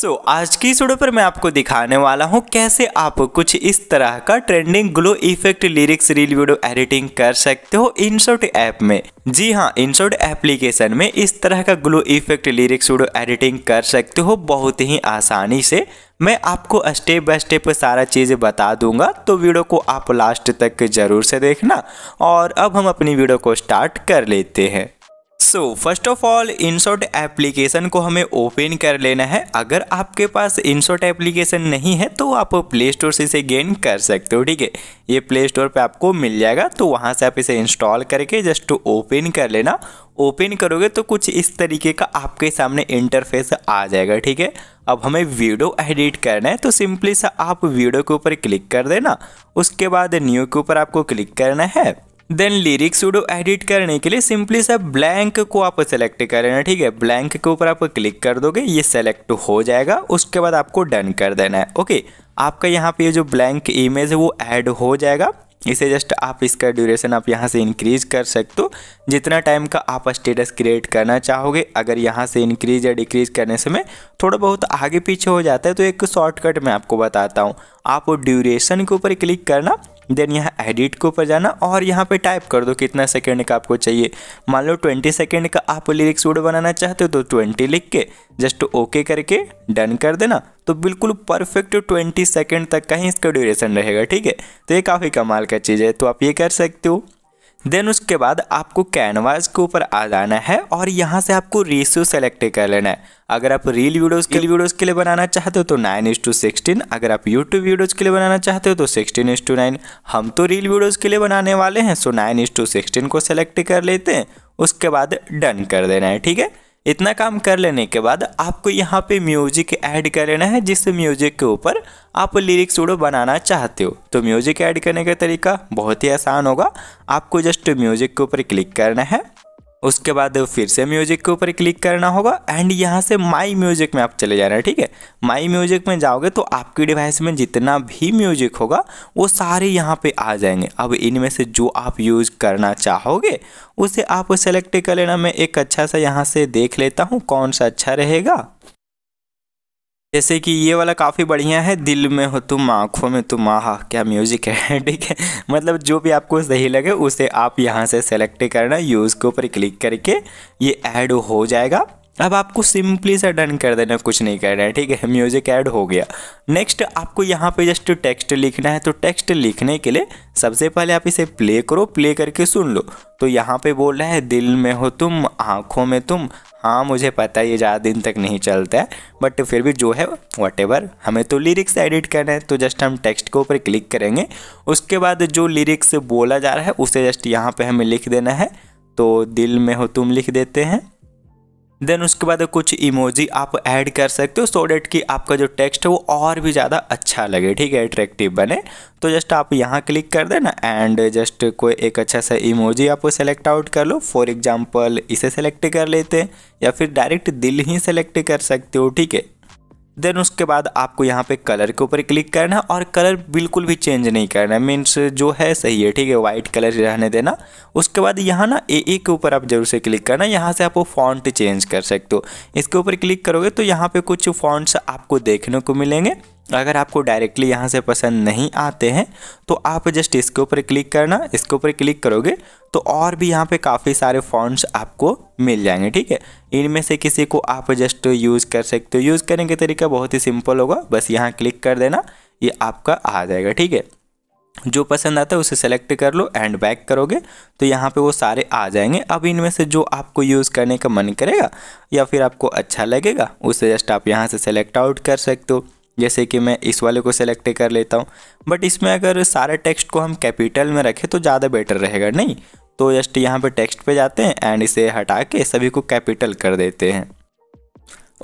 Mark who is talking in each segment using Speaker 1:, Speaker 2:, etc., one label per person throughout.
Speaker 1: सो so, आज की इस वीडियो पर मैं आपको दिखाने वाला हूँ कैसे आप कुछ इस तरह का trending glow effect lyrics reel video editing कर सकते हो इनशॉट ऐप में जी हाँ इनशॉट एप्लीकेशन में इस तरह का glow effect lyrics video editing कर सकते हो बहुत ही आसानी से मैं आपको स्टेप बाय स्टेप सारा चीज़ बता दूंगा तो वीडियो को आप लास्ट तक ज़रूर से देखना और अब हम अपनी वीडियो को स्टार्ट कर लेते हैं so first of all InShot application को हमें ओपन कर लेना है अगर आपके पास इनशॉट एप्लीकेशन नहीं है तो आप प्ले स्टोर से इसे गेन कर सकते हो ठीक है ये प्ले स्टोर पे आपको मिल जाएगा तो वहाँ से आप इसे इंस्टॉल करके जस्ट ओपन कर लेना ओपन करोगे तो कुछ इस तरीके का आपके सामने इंटरफेस आ जाएगा ठीक है अब हमें वीडियो एडिट करना है तो सिंपली सा आप वीडियो के ऊपर क्लिक कर देना उसके बाद न्यू के ऊपर आपको क्लिक करना है देन लिरिक्स वीडियो एडिट करने के लिए सिंपली सा ब्लैंक को आप सेलेक्ट कर लेना ठीक है ब्लैंक के ऊपर आप क्लिक कर दोगे ये सेलेक्ट हो जाएगा उसके बाद आपको डन कर देना है ओके आपका यहाँ पे जो ब्लैंक इमेज है वो ऐड हो जाएगा इसे जस्ट आप इसका ड्यूरेशन आप यहाँ से इंक्रीज कर सकते हो जितना टाइम का आप स्टेटस क्रिएट करना चाहोगे अगर यहाँ से इंक्रीज या डिक्रीज करने समय थोड़ा बहुत आगे पीछे हो जाता है तो एक शॉर्टकट मैं आपको बताता हूँ आप ड्यूरेशन के ऊपर क्लिक करना देन यहाँ एडिट के ऊपर जाना और यहाँ पे टाइप कर दो कितना सेकेंड का आपको चाहिए मान लो ट्वेंटी सेकेंड का आप लिरिक्स वीडियो बनाना चाहते हो तो ट्वेंटी लिख के जस्ट ओके करके डन कर देना तो बिल्कुल परफेक्ट ट्वेंटी सेकेंड तक का ही इसका ड्यूरेशन रहेगा ठीक है तो ये काफ़ी कमाल का चीज़ है तो आप ये कर सकते हो देन उसके बाद आपको कैनवास के ऊपर आ जाना है और यहाँ से आपको रेशियो सेलेक्ट कर लेना है अगर आप रील वीडियोस के वीडियोस के लिए बनाना चाहते हो तो नाइन इज टू सिक्सटीन अगर आप यूट्यूब वीडियोस के लिए बनाना चाहते हो तो सिक्सटीन इज टू नाइन हम तो रील वीडियोस के लिए बनाने वाले हैं so nine is to sixteen को सेलेक्ट कर लेते हैं उसके बाद डन कर देना है ठीक है इतना काम कर लेने के बाद आपको यहाँ पे म्यूजिक ऐड कर लेना है जिस म्यूजिक के ऊपर आप लिरिक्स वीडियो बनाना चाहते हो तो म्यूजिक ऐड करने का तरीका बहुत ही आसान होगा आपको जस्ट म्यूजिक के ऊपर क्लिक करना है उसके बाद फिर से म्यूजिक के ऊपर क्लिक करना होगा एंड यहाँ से माई म्यूजिक में आप चले जाना है ठीक है माई म्यूजिक में जाओगे तो आपकी डिवाइस में जितना भी म्यूजिक होगा वो सारे यहाँ पे आ जाएंगे अब इनमें से जो आप यूज करना चाहोगे उसे आप सेलेक्ट कर लेना मैं एक अच्छा सा यहाँ से देख लेता हूँ कौन सा अच्छा रहेगा जैसे कि ये वाला काफ़ी बढ़िया है दिल में हो तुम आँखों में तुम आह क्या म्यूज़िक है ठीक है मतलब जो भी आपको सही लगे उसे आप यहाँ से सेलेक्ट करना यूज़ के ऊपर क्लिक करके ये ऐड हो जाएगा अब आपको सिंपली से डन कर देना कुछ नहीं करना है ठीक है म्यूजिक ऐड हो गया नेक्स्ट आपको यहाँ पे जस्ट टेक्स्ट लिखना है तो टेक्स्ट लिखने के लिए सबसे पहले आप इसे प्ले करो प्ले करके सुन लो तो यहाँ पे बोल रहा है दिल में हो तुम आँखों में तुम हाँ मुझे पता है ये ज़्यादा दिन तक नहीं चलता है बट फिर भी जो है वट एवर हमें तो लिरिक्स एडिट करना है तो जस्ट हम टेक्स्ट के ऊपर क्लिक करेंगे उसके बाद जो लिरिक्स बोला जा रहा है उसे जस्ट यहाँ पर हमें लिख देना है तो दिल में हो तुम लिख देते हैं देन उसके बाद कुछ इमोजी आप ऐड कर सकते हो सो डेट कि आपका जो टेक्स्ट है वो और भी ज़्यादा अच्छा लगे ठीक है अट्रैक्टिव बने तो जस्ट आप यहाँ क्लिक कर देना एंड जस्ट कोई एक अच्छा सा इमोजी आप सेलेक्ट आउट कर लो फॉर एग्जाम्पल इसे सेलेक्ट कर लेते हैं या फिर डायरेक्ट दिल ही सेलेक्ट कर सकते हो ठीक है देन उसके बाद आपको यहाँ पे कलर के ऊपर क्लिक करना है और कलर बिल्कुल भी चेंज नहीं करना है मीन्स जो है सही है ठीक है वाइट कलर रहने देना उसके बाद यहाँ ना ए ए के ऊपर आप जरूर से क्लिक करना यहाँ से आप वो फॉन्ट चेंज कर सकते हो इसके ऊपर क्लिक करोगे तो यहाँ पे कुछ फॉन्ट्स आपको देखने को मिलेंगे तो अगर आपको डायरेक्टली यहाँ से पसंद नहीं आते हैं तो आप जस्ट इसके ऊपर क्लिक करना इसके ऊपर क्लिक करोगे तो और भी यहाँ पे काफ़ी सारे फॉन्ट्स आपको मिल जाएंगे ठीक है इनमें से किसी को आप जस्ट यूज़ कर सकते हो यूज़ करने का तरीका बहुत ही सिंपल होगा बस यहाँ क्लिक कर देना ये आपका आ जाएगा ठीक है जो पसंद आता है उसे सेलेक्ट कर लो एंड बैक करोगे तो यहाँ पे वो सारे आ जाएंगे अब इनमें से जो आपको यूज़ करने का मन करेगा या फिर आपको अच्छा लगेगा उसे जस्ट आप यहाँ से सेलेक्ट आउट कर सकते हो जैसे कि मैं इस वाले को सेलेक्ट कर लेता हूँ बट इसमें अगर सारे टेक्स्ट को हम कैपिटल में रखें तो ज़्यादा बेटर रहेगा नहीं तो जस्ट यहाँ पे टेक्स्ट पे जाते हैं एंड इसे हटा के सभी को कैपिटल कर देते हैं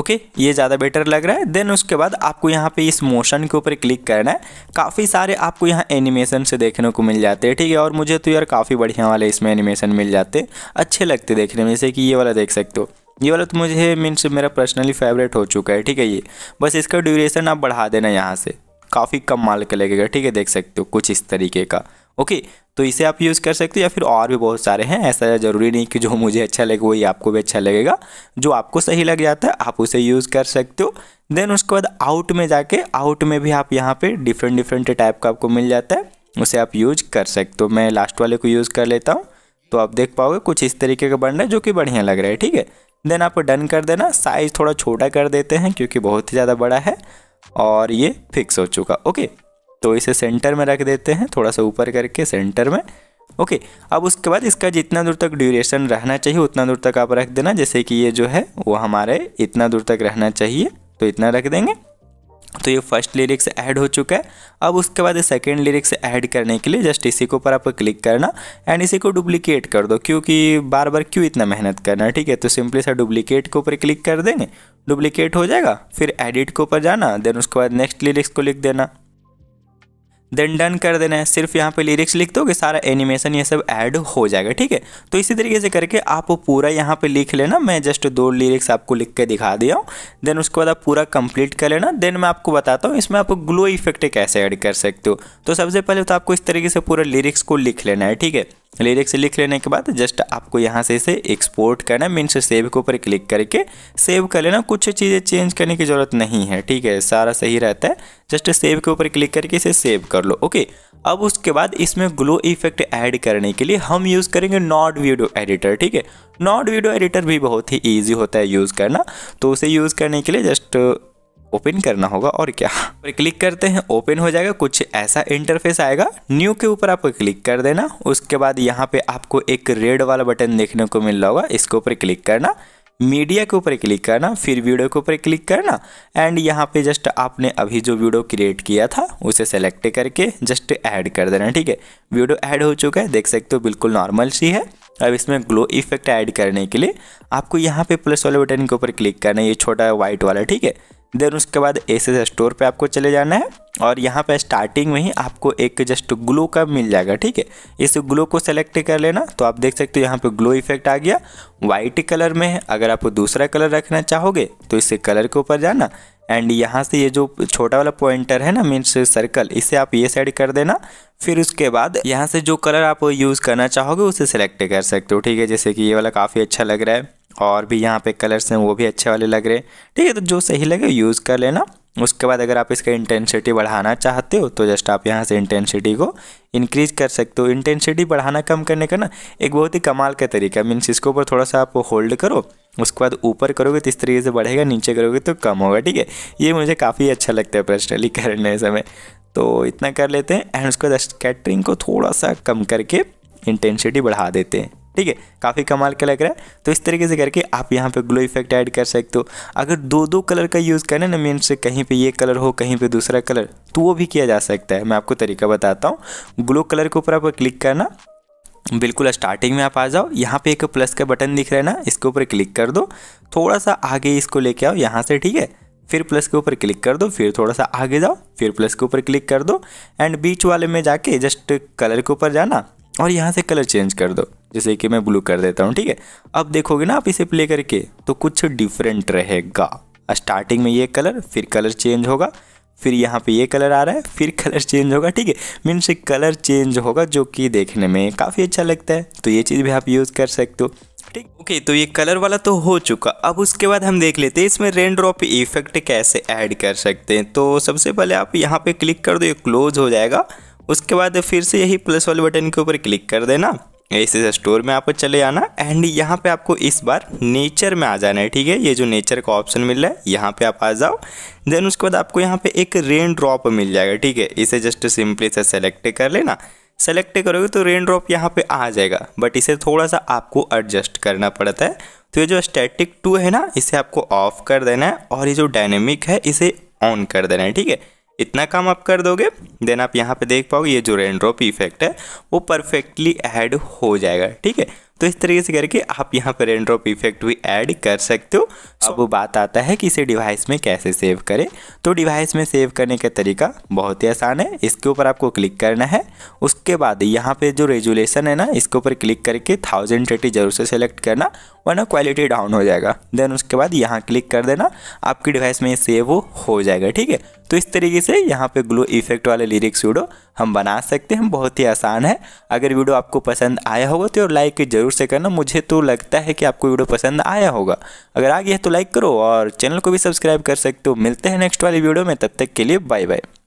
Speaker 1: ओके okay, ये ज़्यादा बेटर लग रहा है देन उसके बाद आपको यहाँ पे इस मोशन के ऊपर क्लिक करना है काफ़ी सारे आपको यहाँ एनिमेशन से देखने को मिल जाते हैं ठीक है और मुझे तो यार काफ़ी बढ़िया वाले इसमें एनिमेशन मिल जाते हैं अच्छे लगते देखने में जैसे कि ये वाला देख सकते हो ये वाला तो मुझे मीन्स मेरा पर्सनली फेवरेट हो चुका है ठीक है ये बस इसका ड्यूरेशन आप बढ़ा देना यहाँ से काफ़ी कम माल का लगेगा ठीक है देख सकते हो कुछ इस तरीके का ओके तो इसे आप यूज़ कर सकते हो या फिर और भी बहुत सारे हैं ऐसा ज़रूरी नहीं कि जो मुझे अच्छा लगे वही आपको भी अच्छा लगेगा जो आपको सही लग जाता है आप उसे यूज़ कर सकते हो देन उसके बाद आउट में जाके आउट में भी आप यहाँ पर डिफरेंट डिफरेंट टाइप का आपको मिल जाता है उसे आप यूज कर सकते हो मैं लास्ट वाले को यूज़ कर लेता हूँ तो आप देख पाओगे कुछ इस तरीके का बन रहा है जो कि बढ़िया लग रहा है ठीक है देन आपको डन कर देना साइज़ थोड़ा छोटा कर देते हैं क्योंकि बहुत ही ज़्यादा बड़ा है और ये फिक्स हो चुका ओके तो इसे सेंटर में रख देते हैं थोड़ा सा ऊपर करके सेंटर में ओके अब उसके बाद इसका जितना दूर तक ड्यूरेशन रहना चाहिए उतना दूर तक आप रख देना जैसे कि ये जो है वो हमारे इतना दूर तक रहना चाहिए तो इतना रख देंगे तो ये फर्स्ट लिरिक्स ऐड हो चुका है अब उसके बाद ये सेकेंड लिरिक्स ऐड करने के लिए जस्ट इसी के ऊपर आपको क्लिक करना एंड इसी को डुप्लीकेट कर दो क्योंकि बार बार क्यों इतना मेहनत करना ठीक है तो सिंपली सा डुप्लीकेट के ऊपर क्लिक कर देंगे डुप्लीकेट हो जाएगा फिर एडिट के ऊपर जाना देन उसके बाद नेक्स्ट लिरिक्स को लिख देना देन डन कर देना है सिर्फ यहाँ पे लिरिक्स लिख दोगे सारा एनिमेशन ये सब ऐड हो जाएगा ठीक है तो इसी तरीके से करके आप पूरा यहाँ पे लिख लेना मैं जस्ट दो लिरिक्स आपको लिख के दिखा दिया हूँ देन उसके बाद आप पूरा कंप्लीट कर लेना देन मैं आपको बताता हूँ इसमें आप ग्लो इफेक्ट कैसे ऐड कर सकते हो तो सबसे पहले तो आपको इस तरीके से पूरा लिरिक्स को लिख लेना है ठीक है लिरिक्स लिख लेने के बाद जस्ट आपको यहाँ से इसे एक्सपोर्ट करना है मीन्स सेव के ऊपर क्लिक करके सेव कर लेना कुछ चीज़ें चेंज करने की ज़रूरत नहीं है ठीक है सारा सही रहता है जस्ट सेव के ऊपर क्लिक करके इसे सेव कर लो ओके अब उसके बाद इसमें ग्लो इफेक्ट ऐड करने के लिए हम यूज़ करेंगे नॉट वीडियो एडिटर ठीक है नॉट वीडियो एडिटर भी बहुत ही ईजी होता है यूज़ करना तो उसे यूज़ करने के लिए जस्ट ओपन करना होगा और क्या पर क्लिक करते हैं ओपन हो जाएगा कुछ ऐसा इंटरफेस आएगा न्यू के ऊपर आपको क्लिक कर देना उसके बाद यहाँ पे आपको एक रेड वाला बटन देखने को मिल रहा होगा इसके ऊपर क्लिक करना मीडिया के ऊपर क्लिक करना फिर वीडियो के ऊपर क्लिक करना एंड यहाँ पे जस्ट आपने अभी जो वीडियो क्रिएट किया था उसे सेलेक्ट करके जस्ट ऐड कर देना ठीक है वीडियो ऐड हो चुका है देख सकते हो बिल्कुल नॉर्मल सी है अब इसमें ग्लो इफेक्ट ऐड करने के लिए आपको यहाँ पे प्लस वाले बटन के ऊपर क्लिक करना है ये छोटा व्हाइट वाला ठीक है देन उसके बाद एस एस स्टोर पे आपको चले जाना है और यहाँ पे स्टार्टिंग में ही आपको एक जस्ट ग्लो का मिल जाएगा ठीक है इस ग्लो को सेलेक्ट कर लेना तो आप देख सकते हो यहाँ पे ग्लो इफेक्ट आ गया वाइट कलर में है अगर आप दूसरा कलर रखना चाहोगे तो इसे कलर के ऊपर जाना एंड यहाँ से ये जो छोटा वाला पॉइंटर है ना मीन्स सर्कल इसे आप ये साइड कर देना फिर उसके बाद यहाँ से जो कलर आप यूज़ करना चाहोगे उसे सेलेक्ट कर सकते हो ठीक है जैसे कि ये वाला काफ़ी अच्छा लग रहा है और भी यहाँ पे कलर्स हैं वो भी अच्छे वाले लग रहे हैं ठीक है तो जो सही लगे यूज़ कर लेना उसके बाद अगर आप इसका इंटेंसिटी बढ़ाना चाहते हो तो जस्ट आप यहाँ से इंटेंसिटी को इंक्रीज़ कर सकते हो इंटेंसिटी बढ़ाना कम करने का ना एक बहुत ही कमाल का तरीका मीन्स इसके ऊपर थोड़ा सा आप होल्ड करो उसके बाद ऊपर करोगे तो इस तरीके से बढ़ेगा नीचे करोगे तो कम होगा ठीक है ये मुझे काफ़ी अच्छा लगता है पर्सनली करने समय तो इतना कर लेते हैं एंड उसके बाद कैटरिंग को थोड़ा सा कम करके इंटेंसिटी बढ़ा देते हैं ठीक है काफ़ी कमाल का लग रहा है तो इस तरीके से करके आप यहाँ पे ग्लो इफेक्ट ऐड कर सकते हो अगर दो दो कलर का यूज़ करें ना मीन से कहीं पे ये कलर हो कहीं पे दूसरा कलर तो वो भी किया जा सकता है मैं आपको तरीका बताता हूँ ग्लो कलर के ऊपर आप क्लिक करना बिल्कुल स्टार्टिंग में आप आ जाओ यहाँ पे एक प्लस का बटन दिख रहा है ना इसके ऊपर क्लिक कर दो थोड़ा सा आगे इसको लेके आओ यहाँ से ठीक है फिर प्लस के ऊपर क्लिक कर दो फिर थोड़ा सा आगे जाओ फिर प्लस के ऊपर क्लिक कर दो एंड बीच वाले में जाके जस्ट कलर के ऊपर जाना और यहाँ से कलर चेंज कर दो जैसे कि मैं ब्लू कर देता हूँ ठीक है अब देखोगे ना आप इसे प्ले करके तो कुछ डिफरेंट रहेगा स्टार्टिंग में ये कलर फिर कलर चेंज होगा फिर यहाँ पे ये कलर आ रहा है फिर कलर चेंज होगा ठीक है मीन्स कलर चेंज होगा जो कि देखने में काफ़ी अच्छा लगता है तो ये चीज़ भी आप यूज़ कर सकते हो ठीक ओके तो ये कलर वाला तो हो चुका अब उसके बाद हम देख लेते हैं इसमें रेन ड्रॉप इफेक्ट कैसे ऐड कर सकते हैं तो सबसे पहले आप यहाँ पे क्लिक कर दो ये क्लोज हो जाएगा उसके बाद फिर से यही प्लस वाले बटन के ऊपर क्लिक कर देना ऐसे स्टोर में आपको चले आना एंड यहाँ पे आपको इस बार नेचर में आ जाना है ठीक है ये जो नेचर का ऑप्शन मिल रहा है यहाँ पे आप आ जाओ देन उसके बाद आपको यहाँ पे एक रेन ड्रॉप मिल जाएगा ठीक है इसे जस्ट सिंपली से सेलेक्ट कर लेना सेलेक्ट करोगे तो रेन ड्रॉप यहाँ पे आ जाएगा बट इसे थोड़ा सा आपको एडजस्ट करना पड़ता है तो ये जो स्टेटिक टू है ना इसे आपको ऑफ कर देना है और ये जो डायनेमिक है इसे ऑन कर देना है ठीक है इतना काम आप कर दोगे देन आप यहाँ पे देख पाओगे ये जो रेनड्रॉप इफेक्ट है वो परफेक्टली ऐड हो जाएगा ठीक है तो इस तरीके से करके आप यहाँ पर रेनड्रॉप इफेक्ट भी ऐड कर सकते हो अब वो बात आता है कि इसे डिवाइस में कैसे सेव करें तो डिवाइस में सेव करने का तरीका बहुत ही आसान है इसके ऊपर आपको क्लिक करना है उसके बाद यहाँ पे जो रेजुलेशन है ना इसके ऊपर क्लिक करके थाउजेंड थर्टी जरूर से सेलेक्ट करना वरना क्वालिटी डाउन हो जाएगा देन उसके बाद यहाँ क्लिक कर देना आपकी डिवाइस में सेव हो जाएगा ठीक है तो इस तरीके से यहाँ पे ग्लो इफेक्ट वाले लिरिक्स वीडियो हम बना सकते हैं बहुत ही आसान है अगर वीडियो आपको पसंद आया होगा तो लाइक जरूर से करना मुझे तो लगता है कि आपको वीडियो पसंद आया होगा अगर आ गया तो लाइक करो और चैनल को भी सब्सक्राइब कर सकते हो मिलते हैं नेक्स्ट वाली वीडियो में तब तक के लिए बाय बाय